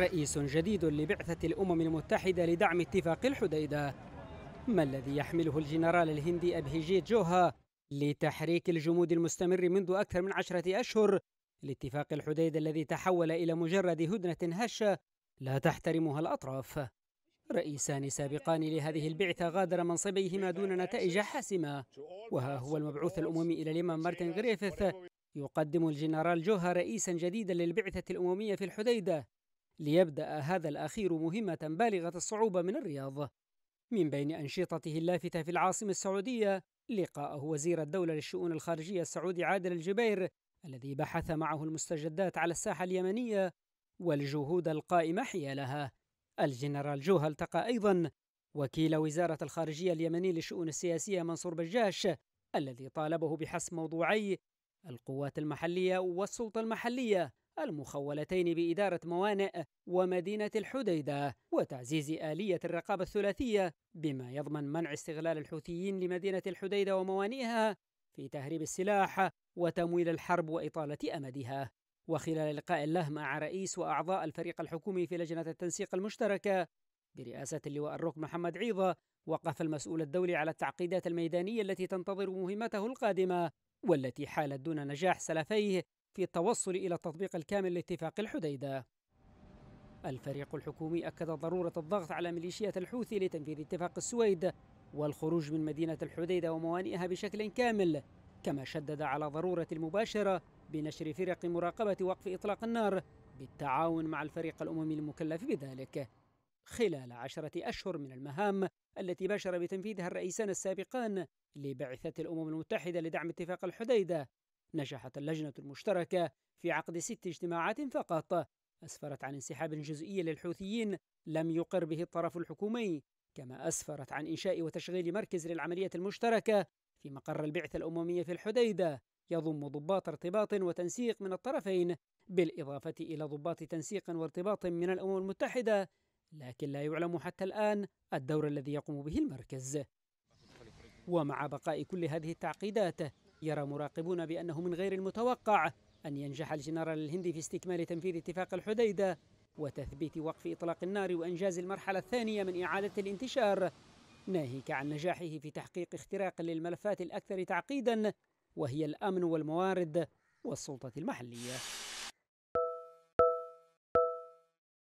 رئيس جديد لبعثة الأمم المتحدة لدعم اتفاق الحديدة ما الذي يحمله الجنرال الهندي أبهيجيت جوها لتحريك الجمود المستمر منذ أكثر من عشرة أشهر لاتفاق الحديدة الذي تحول إلى مجرد هدنة هشة لا تحترمها الأطراف رئيسان سابقان لهذه البعثة غادر منصبيهما دون نتائج حاسمة وها هو المبعوث الأممي إلى اليمن مارتن غريفيث يقدم الجنرال جوها رئيسا جديدا للبعثة الأممية في الحديدة ليبدأ هذا الأخير مهمة بالغة الصعوبة من الرياض من بين أنشطته اللافتة في العاصمة السعودية لقاءه وزير الدولة للشؤون الخارجية السعودي عادل الجبير الذي بحث معه المستجدات على الساحة اليمنية والجهود القائمة حيالها الجنرال جوها التقى أيضا وكيل وزارة الخارجية اليمني للشؤون السياسية منصور بجاش الذي طالبه بحسم موضوعي القوات المحلية والسلطة المحلية المخولتين بإدارة موانئ ومدينة الحديدة وتعزيز آلية الرقابة الثلاثية بما يضمن منع استغلال الحوثيين لمدينة الحديدة وموانئها في تهريب السلاح وتمويل الحرب وإطالة أمدها وخلال لقاء له مع رئيس وأعضاء الفريق الحكومي في لجنة التنسيق المشتركة برئاسة اللواء الرك محمد عيضة وقف المسؤول الدولي على التعقيدات الميدانية التي تنتظر مهمته القادمة والتي حالت دون نجاح سلفيه في التوصل إلى التطبيق الكامل لاتفاق الحديدة الفريق الحكومي أكد ضرورة الضغط على ميليشيات الحوثي لتنفيذ اتفاق السويد والخروج من مدينة الحديدة وموانئها بشكل كامل كما شدد على ضرورة المباشرة بنشر فرق مراقبة وقف إطلاق النار بالتعاون مع الفريق الأممي المكلف بذلك خلال عشرة أشهر من المهام التي باشر بتنفيذها الرئيسان السابقان لبعثة الأمم المتحدة لدعم اتفاق الحديدة نجحت اللجنة المشتركة في عقد ست اجتماعات فقط أسفرت عن انسحاب جزئي للحوثيين لم يقر به الطرف الحكومي كما أسفرت عن إنشاء وتشغيل مركز للعملية المشتركة في مقر البعثة الأممية في الحديدة يضم ضباط ارتباط وتنسيق من الطرفين بالإضافة إلى ضباط تنسيق وارتباط من الأمم المتحدة لكن لا يعلم حتى الآن الدور الذي يقوم به المركز ومع بقاء كل هذه التعقيدات يرى مراقبون بأنه من غير المتوقع أن ينجح الجنرال الهندي في استكمال تنفيذ اتفاق الحديدة وتثبيت وقف إطلاق النار وإنجاز المرحلة الثانية من إعادة الانتشار ناهيك عن نجاحه في تحقيق اختراق للملفات الأكثر تعقيدا وهي الأمن والموارد والسلطة المحلية